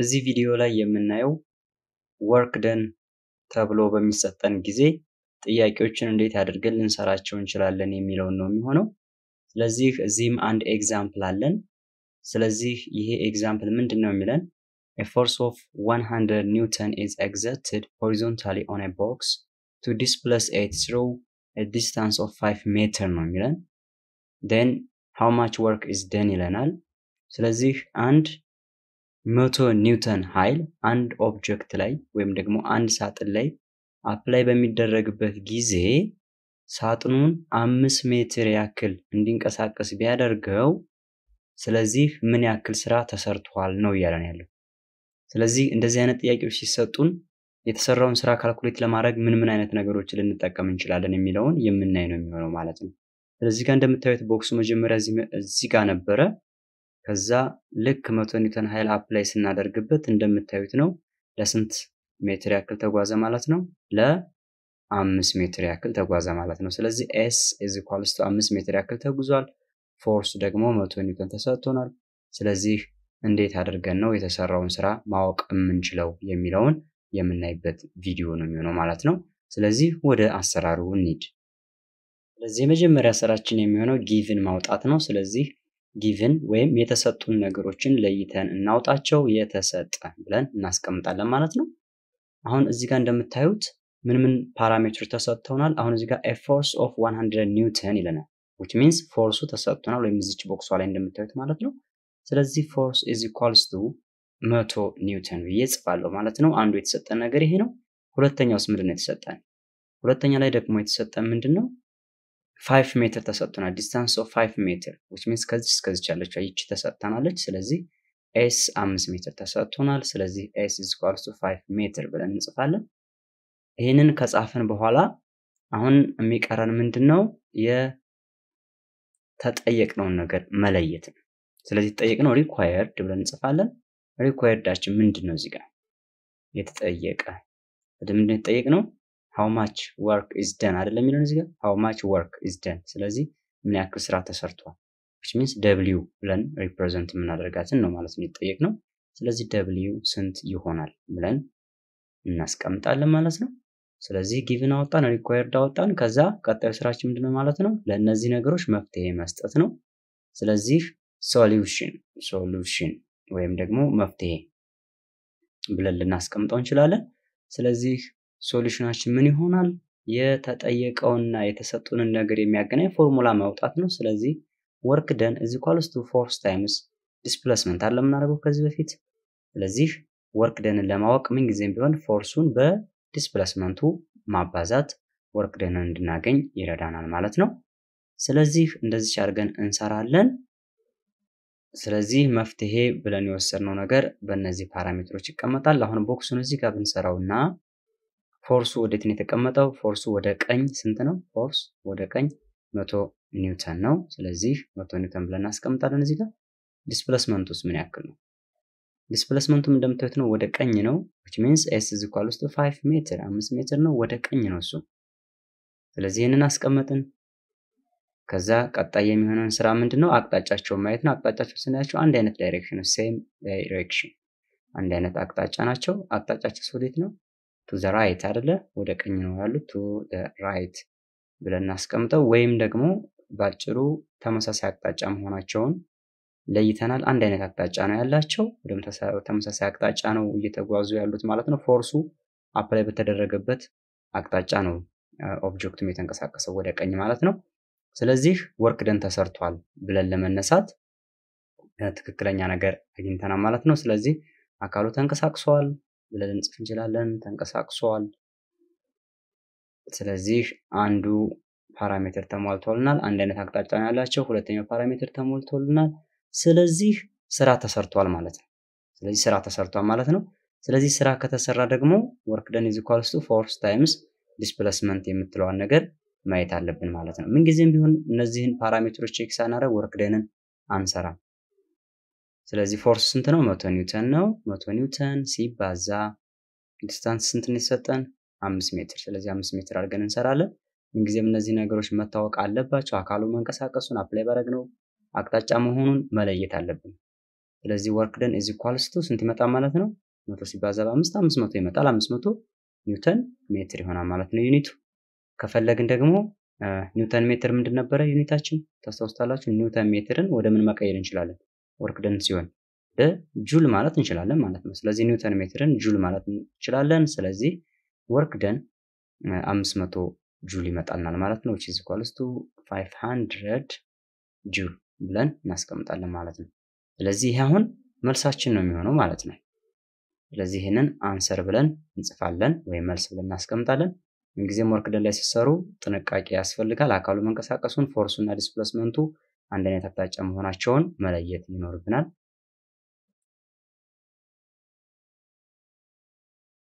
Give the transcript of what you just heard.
እዚህ ቪዲዮ ላይ የምናየው ወርክ ደን ተብሎ በሚሰጠን ጊዜ ጥያቄዎችን እንዴት አድርገን ልንሰራቸው እንችላለን የሚለውን ነው የሚሆነው። ስለዚህ እዚህም አንድ ኤግዛምፕል አለን። ስለዚህ ይሄ ኤግዛምፕል ምንድን ነው የሚለን A force of 100 Newton is exerted horizontally on a box to displace it through a distance of 5 ሜትር ነው የሚለን then how much work is done ይለናል። ስለዚህ አንድ መቶ ኒውተን ኃይል አንድ ኦብጀክት ላይ ወይም ደግሞ አንድ ሳጥን ላይ አፕላይ በሚደረግበት ጊዜ ሳጥኑን አምስት ሜትር ያክል እንዲንቀሳቀስ ቢያደርገው ስለዚህ ምን ያክል ስራ ተሰርቷል ነው እያለን ያለው። ስለዚህ እንደዚህ አይነት ጥያቄዎች ሲሰጡን የተሰራውን ስራ ካልኩሌት ለማድረግ ምን ምን አይነት ነገሮችን ልንጠቀም እንችላለን የሚለውን የምናይ ነው የሚሆነው ማለት ነው። ስለዚህ ጋር እንደምታዩት ቦክሱ መጀመሪያ እዚህ ጋር ነበረ። ከዛ ልክ መቶ ኒውተን ኃይል አፕላይ ስናደርግበት እንደምታዩት ነው ለስንት ሜትር ያክል ተጓዘ ማለት ነው? ለአምስት ሜትር ያክል ተጓዘ ማለት ነው። ስለዚህ ኤስ ኢዝ ኢኳልስ ቱ አምስት ሜትር ያክል ተጉዟል። ፎርስ ደግሞ መቶ ኒውተን ተሰጥቶናል። ስለዚህ እንዴት አድርገን ነው የተሰራውን ስራ ማወቅ የምንችለው የሚለውን የምናይበት ቪዲዮ ነው የሚሆነው ማለት ነው። ስለዚህ ወደ አሰራሩ እንሂድ። ስለዚህ የመጀመሪያ ስራችን የሚሆነው ጊቭን ማውጣት ነው። ስለዚህ ጊቭን ወይም የተሰጡን ነገሮችን ለይተን እናውጣቸው የተሰጠ ብለን እናስቀምጣለን ማለት ነው። አሁን እዚህ ጋር እንደምታዩት ምን ምን ፓራሜትሮች ተሰጥተውናል? አሁን እዚህ ጋር ፎርስ ኦፍ 100 ኒውተን ይለናል። ዊች ሚንስ ፎርሱ ተሰጥቶናል ወይም እዚች ቦክሷ ላይ እንደምታዩት ማለት ነው። ስለዚህ ፎርስ ኢዝ ኢኳልስ ቱ መቶ ኒውተን ብዬ ጽፋለሁ ማለት ነው። አንዱ የተሰጠን ነገር ይሄ ነው። ሁለተኛውስ ምንድን ነው የተሰጠን? ሁለተኛ ላይ ደግሞ የተሰጠን ምንድን ነው? ፋይቭ ሜትር ተሰጥቶናል። ዲስታንስ ኦፍ ፋይቭ ሜትር ዊች ሚንስ ከዚች እስከዚች ያለችው ይቺ ተሰጥታናለች። ስለዚህ ኤስ አምስት ሜትር ተሰጥቶናል። ስለዚህ ኤስ ኢዝ ቱ ፋይቭ ሜትር ብለን እንጽፋለን። ይህንን ከጻፍን በኋላ አሁን የሚቀረን ምንድን ነው? የተጠየቅነውን ነገር መለየት ነው። ስለዚህ የተጠየቅነው ሪኳየርድ ብለን እንጽፋለን። ሪኳየርዳችን ምንድን ነው? እዚህ ጋር የተጠየቀ ምንድን ነው ሃው ማች ወርክ ኢዝ ደን አይደለም የሚለን እዚህ ጋር ሃው ማች ወርክ ኢዝ ደን። ስለዚህ ምን ያክል ስራ ተሰርቷል ዊች ሚንስ ደብሊው ብለን ሪፕሬዘንት የምናደርጋትን ነው ማለት ነው ነው። ስለዚህ ደብሊው ስንት ይሆናል ብለን እናስቀምጣለን ማለት ነው። ስለዚህ ጊቭን አወጣን፣ ሪኳየርድ አወጣን። ከዛ ቀጣዩ ስራችን ምንድነው ማለት ነው? ለእነዚህ ነገሮች መፍትሄ መስጠት ነው። ስለዚህ ሶሉሽን ሶሉሽን ወይም ደግሞ መፍትሄ ብለን ልናስቀምጠው እንችላለን። ስለዚህ ሶሉሽናችን ምን ይሆናል? የተጠየቀውና የተሰጡንን ነገር የሚያገናኝ ፎርሙላ ማውጣት ነው። ስለዚህ ወርክ ደን እዚ ኳልስ ቱ ፎርስ ታይምስ ዲስፕሌስመንት አለ የምናደርገው ከዚህ በፊት። ስለዚህ ወርክ ደንን ለማወቅ ምን ጊዜም ቢሆን ፎርሱን በዲስፕሌስመንቱ ማባዛት ወርክ ደንን እንድናገኝ ይረዳናል ማለት ነው። ስለዚህ እንደዚህ አድርገን እንሰራለን። ስለዚህ መፍትሄ ብለን የወሰድነው ነገር በእነዚህ ፓራሜትሮች ይቀመጣል። አሁን ቦክሱን እዚህ ጋር ብንሰራውና ፎርሱ ወዴት ነው የተቀመጠው? ፎርሱ ወደ ቀኝ ስንት ነው? ፎርስ ወደ ቀኝ መቶ ኒውተን ነው። ስለዚህ መቶ ኒውተን ብለን እናስቀምጣለን እዚህ ጋር። ዲስፕሌስመንቱስ ምን ያክል ነው? ዲስፕሌስመንቱም እንደምታዩት ነው ወደ ቀኝ ነው። ዊች ሚንስ ኤስ ኢዝ ኢኳል ቱ 5 ሜትር 5 ሜትር ነው ወደ ቀኝ ነው እሱ። ስለዚህ ይህንን አስቀመጥን። ከዛ ቀጣይ የሚሆነውን ስራ ምንድን ነው? አቅጣጫቸውን ማየት ነው። አቅጣጫቸው ስናያቸው አንድ አይነት ዳይሬክሽን ነው። ሴም ዳይሬክሽን አንድ አይነት አቅጣጫ ናቸው። አቅጣጫቸው ወዴት ነው? ቱ ዘ ራይት አደለ ወደ ቀኝ ነው ያሉ ቱ ዘ ራይት ብለን እናስቀምጠው። ወይም ደግሞ ባጭሩ ተመሳሳይ አቅጣጫ መሆናቸውን ለይተናል። አንድ አይነት አቅጣጫ ነው ያላቸው። ተመሳሳይ አቅጣጫ ነው እየተጓዙ ያሉት ማለት ነው። ፎርሱ አፕላይ በተደረገበት አቅጣጫ ነው ኦብጀክቱም የተንቀሳቀሰው ወደ ቀኝ ማለት ነው። ስለዚህ ወርክ ደን ተሰርቷል ብለን ለመነሳት ትክክለኛ ነገር አግኝተናል ማለት ነው። ስለዚህ አካሉ ተንቀሳቅሷል። ብለን እንችላለን። ተንቀሳቅሷል። ስለዚህ አንዱ ፓራሜትር ተሟልቶልናል። አንድ አይነት አቅጣጫ ያላቸው። ሁለተኛው ፓራሜትር ተሞልቶልናል። ስለዚህ ስራ ተሰርቷል ማለት ነው። ስለዚህ ስራ ተሰርቷል ማለት ነው። ስለዚህ ስራ ከተሰራ ደግሞ ወርክ ደን ኢዝ ኢኳልስ ቱ ፎርስ ታይምስ ዲስፕሌስመንት የምትለዋን ነገር ማየት አለብን ማለት ነው። ምንጊዜም ቢሆን እነዚህን ፓራሜትሮች ቼክ ሳናደርግ ወርክ ደንን አንሰራም። ስለዚህ ፎርስ ስንት ነው? መቶ ኒውተን ነው። መቶ ኒውተን ሲባዛ ዲስታንስ ስንት ነው የተሰጠን? አምስት ሜትር። ስለዚህ አምስት ሜትር አድርገን እንሰራለን። ምንጊዜም እነዚህ ነገሮች መታወቅ አለባቸው። አካሉ መንቀሳቀሱን አፕላይ ነው አቅጣጫ መሆኑን መለየት አለብን። ስለዚህ ወርክ ደን ኢዝ ኢኳልስ ቱ ስንት ይመጣል ማለት ነው? መቶ ሲባዛ በአምስት አምስት መቶ ይመጣል። አምስት መቶ ኒውተን ሜትር ይሆናል ማለት ነው ዩኒቱ። ከፈለግን ደግሞ ኒውተን ሜትር ምንድን ነበረ ዩኒታችን? ታስታውስታላችሁ። ኒውተን ሜትርን ወደ ምን መቀየር እንችላለን? ወርክ ደን ሲሆን በጁል ማለት እንችላለን ማለት ነው። ስለዚህ ኒውተን ሜትርን ጁል ማለት እንችላለን። ስለዚህ ወርክ ደን 500 ጁል ይመጣልናል ማለት ነው። ቺዝ ኳልስቱ 500 ጁል ብለን እናስቀምጣለን ማለት ነው። ስለዚህ ይህ አሁን መልሳችን ነው የሚሆነው ማለት ነው። ስለዚህ ይህንን አንሰር ብለን እንጽፋለን ወይም መልስ ብለን እናስቀምጣለን። ምንጊዜም ወርክ ደን ላይ ሲሰሩ ጥንቃቄ ያስፈልጋል። አካሉ መንቀሳቀሱን፣ ፎርሱና ዲስፕሌስመንቱ አንድ አይነት አቅጣጫ መሆናቸውን መለየት ይኖርብናል።